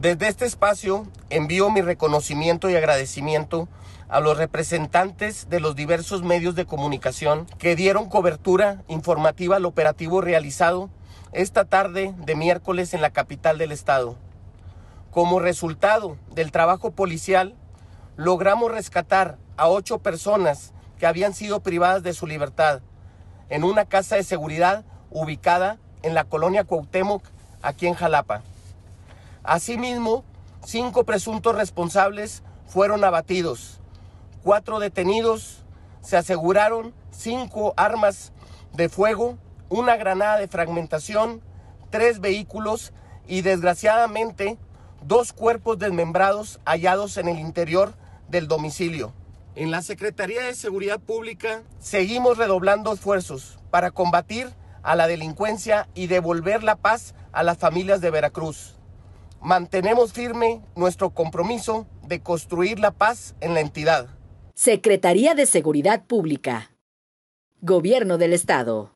Desde este espacio envío mi reconocimiento y agradecimiento a los representantes de los diversos medios de comunicación que dieron cobertura informativa al operativo realizado esta tarde de miércoles en la capital del estado. Como resultado del trabajo policial, logramos rescatar a ocho personas que habían sido privadas de su libertad en una casa de seguridad ubicada en la colonia Cuauhtémoc, aquí en Jalapa. Asimismo, cinco presuntos responsables fueron abatidos, cuatro detenidos, se aseguraron cinco armas de fuego, una granada de fragmentación, tres vehículos y desgraciadamente dos cuerpos desmembrados hallados en el interior del domicilio. En la Secretaría de Seguridad Pública seguimos redoblando esfuerzos para combatir a la delincuencia y devolver la paz a las familias de Veracruz. Mantenemos firme nuestro compromiso de construir la paz en la entidad. Secretaría de Seguridad Pública. Gobierno del Estado.